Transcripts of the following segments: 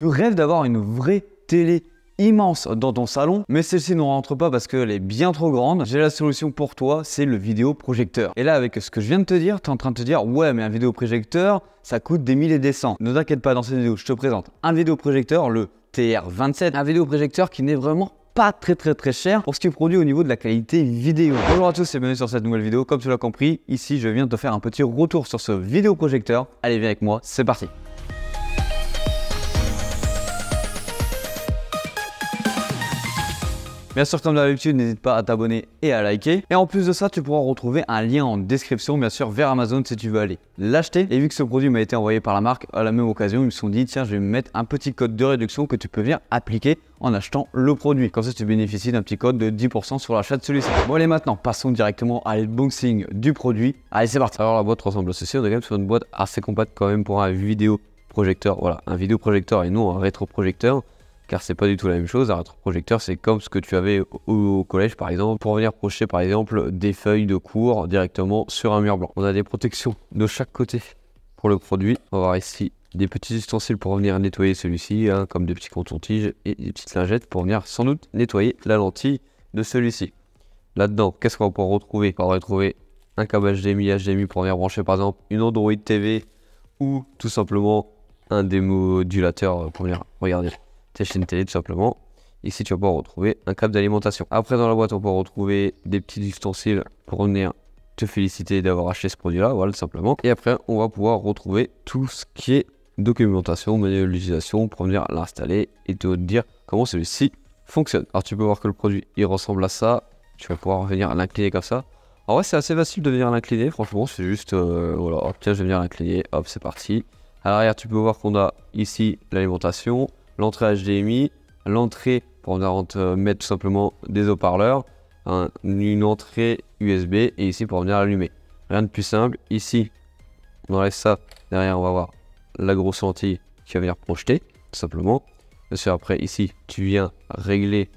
Tu rêves d'avoir une vraie télé immense dans ton salon, mais celle-ci ne rentre pas parce qu'elle est bien trop grande. J'ai la solution pour toi, c'est le vidéoprojecteur. Et là, avec ce que je viens de te dire, tu es en train de te dire, ouais, mais un vidéoprojecteur, ça coûte des milliers et des cents. Ne t'inquiète pas, dans cette vidéo, je te présente un vidéoprojecteur, le TR27, un vidéoprojecteur qui n'est vraiment pas très très très cher pour ce qui produit au niveau de la qualité vidéo. Bonjour à tous et bienvenue sur cette nouvelle vidéo. Comme tu l'as compris, ici je viens de te faire un petit retour sur ce vidéoprojecteur. Allez, viens avec moi, c'est parti. Bien sûr, comme d'habitude, n'hésite pas à t'abonner et à liker. Et en plus de ça, tu pourras retrouver un lien en description, bien sûr, vers Amazon si tu veux aller l'acheter. Et vu que ce produit m'a été envoyé par la marque, à la même occasion, ils me sont dit, tiens, je vais mettre un petit code de réduction que tu peux venir appliquer en achetant le produit. Comme ça, tu bénéficies d'un petit code de 10% sur l'achat de celui-ci. Bon, allez, maintenant, passons directement à l'unboxing du produit. Allez, c'est parti. Alors, la boîte ressemble à ceci. On est quand même sur une boîte assez compacte quand même pour un vidéo projecteur. Voilà, un vidéo projecteur et non un rétroprojecteur car c'est pas du tout la même chose. Un rétro-projecteur c'est comme ce que tu avais au, collège, par exemple, pour venir projeter, par exemple, des feuilles de cours directement sur un mur blanc. On a des protections de chaque côté pour le produit. On va voir ici des petits ustensiles pour venir nettoyer celui-ci, hein, comme des petits cotons tiges et des petites lingettes pour venir sans doute nettoyer la lentille de celui-ci. Là-dedans, qu'est-ce qu'on va pouvoir retrouver On va retrouver un câble HDMI, HDMI pour venir brancher par exemple une Android TV ou tout simplement un démodulateur pour venir regarder chaîne télé tout simplement. Ici, tu vas pouvoir retrouver un câble d'alimentation. Après, dans la boîte, on peut retrouver des petits ustensiles pour venir te féliciter d'avoir acheté ce produit-là, voilà, tout simplement. Et après, on va pouvoir retrouver tout ce qui est documentation, manuel d'utilisation pour venir l'installer et te dire comment celui-ci fonctionne. Alors, tu peux voir que le produit, il ressemble à ça. Tu vas pouvoir venir l'incliner comme ça. En vrai, c'est assez facile de venir l'incliner, franchement, c'est juste, euh, voilà, hop, tiens, je vais venir l'incliner, hop, c'est parti. À l'arrière, tu peux voir qu'on a ici l'alimentation, l'entrée HDMI, l'entrée pour venir euh, mettre tout simplement des haut-parleurs, une entrée USB et ici pour venir l'allumer. Rien de plus simple. Ici, on enlève ça. Derrière, on va avoir la grosse lentille qui va venir projeter, tout simplement. Bien sûr, après, ici, tu viens régler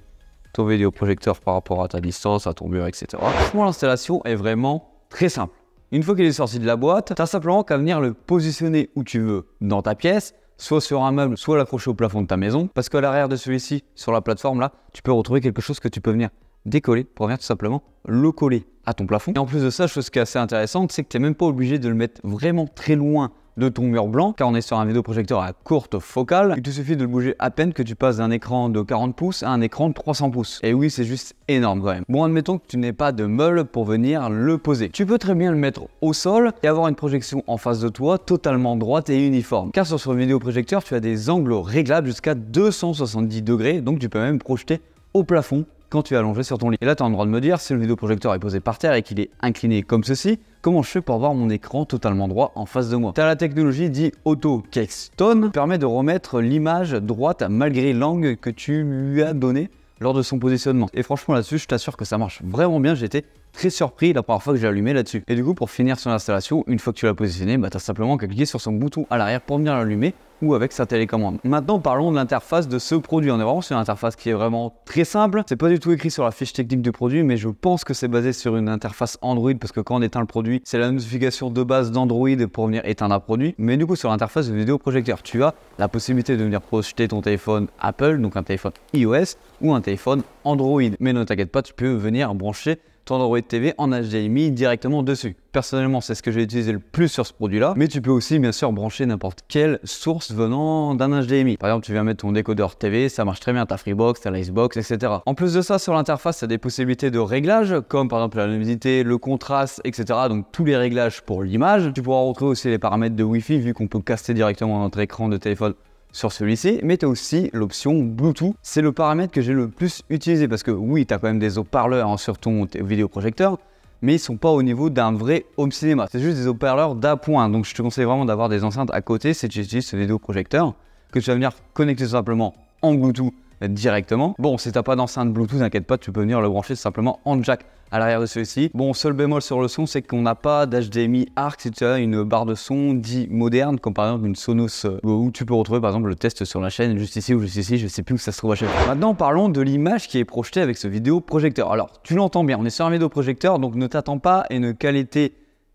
ton vidéoprojecteur par rapport à ta distance, à ton mur, etc. Franchement, l'installation est vraiment très simple. Une fois qu'il est sorti de la boîte, tu as simplement qu'à venir le positionner où tu veux dans ta pièce soit sur un meuble, soit l'accrocher au plafond de ta maison, parce qu'à l'arrière de celui-ci, sur la plateforme là, tu peux retrouver quelque chose que tu peux venir décoller pour venir tout simplement le coller à ton plafond. Et en plus de ça, chose qui est assez intéressante, c'est que tu n'es même pas obligé de le mettre vraiment très loin de ton mur blanc, car on est sur un vidéoprojecteur à courte focale, il te suffit de le bouger à peine que tu passes d'un écran de 40 pouces à un écran de 300 pouces. Et oui, c'est juste énorme quand même. Bon, admettons que tu n'aies pas de meule pour venir le poser. Tu peux très bien le mettre au sol et avoir une projection en face de toi totalement droite et uniforme. Car sur ce vidéoprojecteur, tu as des angles réglables jusqu'à 270 degrés, donc tu peux même projeter au plafond quand tu es allongé sur ton lit. Et là, tu as le droit de me dire, si le vidéoprojecteur est posé par terre et qu'il est incliné comme ceci, comment je fais pour avoir mon écran totalement droit en face de moi as la technologie dit Auto Keystone permet de remettre l'image droite malgré l'angle que tu lui as donné lors de son positionnement. Et franchement là-dessus, je t'assure que ça marche vraiment bien, j'étais très surpris la première fois que j'ai allumé là-dessus. Et du coup, pour finir son installation, une fois que tu l'as positionné, bah, tu as simplement qu'à cliquer sur son bouton à l'arrière pour venir l'allumer ou avec sa télécommande. Maintenant, parlons de l'interface de ce produit. On est vraiment sur une interface qui est vraiment très simple. C'est pas du tout écrit sur la fiche technique du produit, mais je pense que c'est basé sur une interface Android parce que quand on éteint le produit, c'est la notification de base d'Android pour venir éteindre un produit. Mais du coup, sur l'interface de vidéoprojecteur, tu as la possibilité de venir projeter ton téléphone Apple, donc un téléphone iOS ou un téléphone Android. Mais ne t'inquiète pas, tu peux venir brancher ton Android TV en HDMI directement dessus. Personnellement, c'est ce que j'ai utilisé le plus sur ce produit-là, mais tu peux aussi bien sûr brancher n'importe quelle source venant d'un HDMI. Par exemple, tu viens mettre ton décodeur TV, ça marche très bien, ta Freebox, ta Xbox, etc. En plus de ça, sur l'interface, tu as des possibilités de réglages, comme par exemple la luminosité, le contraste, etc. Donc tous les réglages pour l'image. Tu pourras retrouver aussi les paramètres de Wi-Fi, vu qu'on peut caster directement notre écran de téléphone sur celui-ci, mais tu as aussi l'option Bluetooth. C'est le paramètre que j'ai le plus utilisé parce que oui, tu as quand même des haut-parleurs hein, sur ton vidéoprojecteur, mais ils sont pas au niveau d'un vrai home cinéma. C'est juste des haut-parleurs d'appoint, donc je te conseille vraiment d'avoir des enceintes à côté si tu utilises ce vidéoprojecteur que tu vas venir connecter simplement en Bluetooth directement. Bon, si t'as pas d'enceinte Bluetooth, n'inquiète pas, tu peux venir le brancher simplement en jack à l'arrière de celui-ci. Bon, seul bémol sur le son, c'est qu'on n'a pas d'HDMI ARC, C'est une barre de son dit moderne, comme par exemple une Sonos, euh, où tu peux retrouver par exemple le test sur la chaîne, juste ici ou juste ici, je sais plus où ça se trouve à chaque fois. Maintenant, parlons de l'image qui est projetée avec ce vidéo projecteur Alors, tu l'entends bien, on est sur un vidéoprojecteur, donc ne t'attends pas à une qualité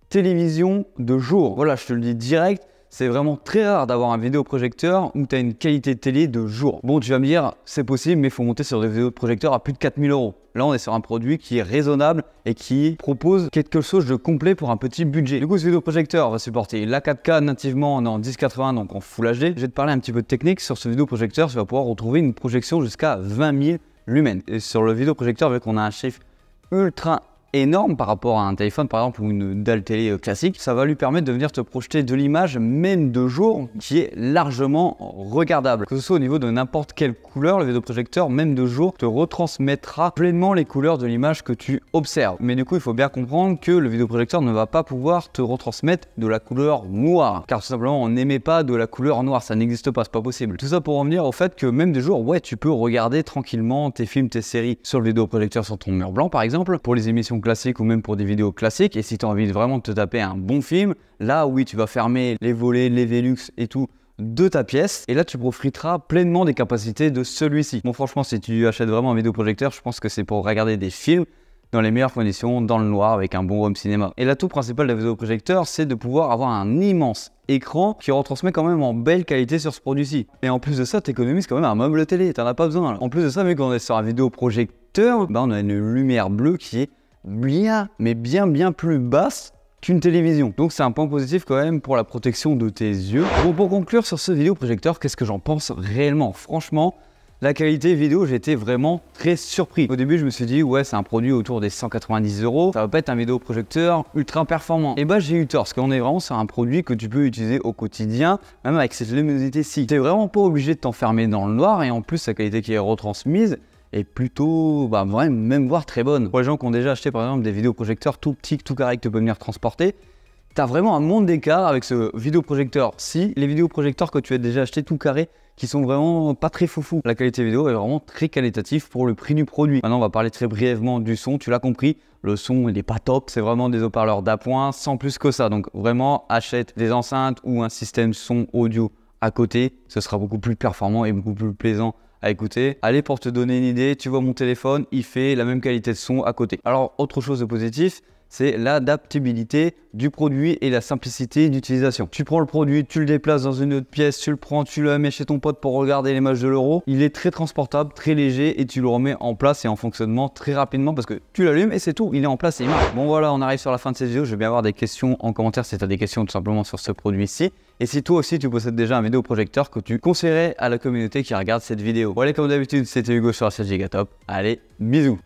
télévision de jour. Voilà, je te le dis direct, c'est vraiment très rare d'avoir un vidéoprojecteur où tu as une qualité de télé de jour. Bon, tu vas me dire, c'est possible, mais il faut monter sur des vidéoprojecteurs à plus de 4000 euros. Là, on est sur un produit qui est raisonnable et qui propose quelque chose de complet pour un petit budget. Du coup, ce vidéoprojecteur va supporter la 4K nativement en 1080, donc en Full HD. Je vais te parler un petit peu de technique. Sur ce vidéoprojecteur, tu vas pouvoir retrouver une projection jusqu'à 20 000 lumens. Et sur le vidéoprojecteur, vu qu'on a un chiffre ultra énorme par rapport à un téléphone par exemple ou une dalle télé euh, classique, ça va lui permettre de venir te projeter de l'image même de jour qui est largement regardable. Que ce soit au niveau de n'importe quelle couleur, le vidéoprojecteur même de jour te retransmettra pleinement les couleurs de l'image que tu observes. Mais du coup il faut bien comprendre que le vidéoprojecteur ne va pas pouvoir te retransmettre de la couleur noire car tout simplement on n'aimait pas de la couleur noire, ça n'existe pas, c'est pas possible. Tout ça pour revenir au fait que même de jour, ouais tu peux regarder tranquillement tes films, tes séries sur le vidéoprojecteur sur ton mur blanc par exemple. Pour les émissions classiques ou même pour des vidéos classiques. Et si tu as envie de vraiment te taper un bon film, là oui, tu vas fermer les volets, les Velux et tout de ta pièce et là tu profiteras pleinement des capacités de celui-ci. Bon franchement si tu achètes vraiment un vidéoprojecteur je pense que c'est pour regarder des films dans les meilleures conditions, dans le noir, avec un bon home cinéma. Et l'atout principal d'un vidéoprojecteur, c'est de pouvoir avoir un immense écran qui retransmet quand même en belle qualité sur ce produit-ci. Et en plus de ça, t'économises quand même un meuble télé, t'en as pas besoin. En plus de ça, vu qu'on est sur un vidéoprojecteur, bah on a une lumière bleue qui est bien, mais bien, bien plus basse qu'une télévision. Donc c'est un point positif quand même pour la protection de tes yeux. Bon, pour conclure sur ce vidéo projecteur, qu'est-ce que j'en pense réellement Franchement, la qualité vidéo, j'étais vraiment très surpris. Au début, je me suis dit, ouais, c'est un produit autour des 190 euros, ça va pas être un vidéo projecteur ultra performant. Et bah, j'ai eu tort, parce qu'on est vraiment sur un produit que tu peux utiliser au quotidien, même avec cette luminosité-ci. T'es vraiment pas obligé de t'enfermer dans le noir, et en plus, sa qualité qui est retransmise, est plutôt, bah, même voire très bonne. Pour les gens qui ont déjà acheté par exemple des vidéoprojecteurs tout petits, tout carré que tu peux venir transporter, tu as vraiment un monde d'écart avec ce vidéoprojecteur. Si les vidéoprojecteurs que tu as déjà acheté tout carré, qui sont vraiment pas très foufou, la qualité vidéo est vraiment très qualitative pour le prix du produit. Maintenant, on va parler très brièvement du son. Tu l'as compris, le son il n'est pas top, c'est vraiment des haut-parleurs d'appoint, sans plus que ça. Donc vraiment, achète des enceintes ou un système son audio à côté, ce sera beaucoup plus performant et beaucoup plus plaisant à écouter. Allez, pour te donner une idée, tu vois mon téléphone, il fait la même qualité de son à côté. Alors, autre chose de positif, c'est l'adaptabilité du produit et la simplicité d'utilisation. Tu prends le produit, tu le déplaces dans une autre pièce, tu le prends, tu le mets chez ton pote pour regarder les matchs de l'euro. Il est très transportable, très léger et tu le remets en place et en fonctionnement très rapidement parce que tu l'allumes et c'est tout, il est en place et il marche. Bon voilà, on arrive sur la fin de cette vidéo, je vais bien avoir des questions en commentaire si tu as des questions tout simplement sur ce produit-ci. Et si toi aussi tu possèdes déjà un vidéoprojecteur que tu conseillerais à la communauté qui regarde cette vidéo. Voilà, comme d'habitude, c'était Hugo sur la Gigatop. Allez, bisous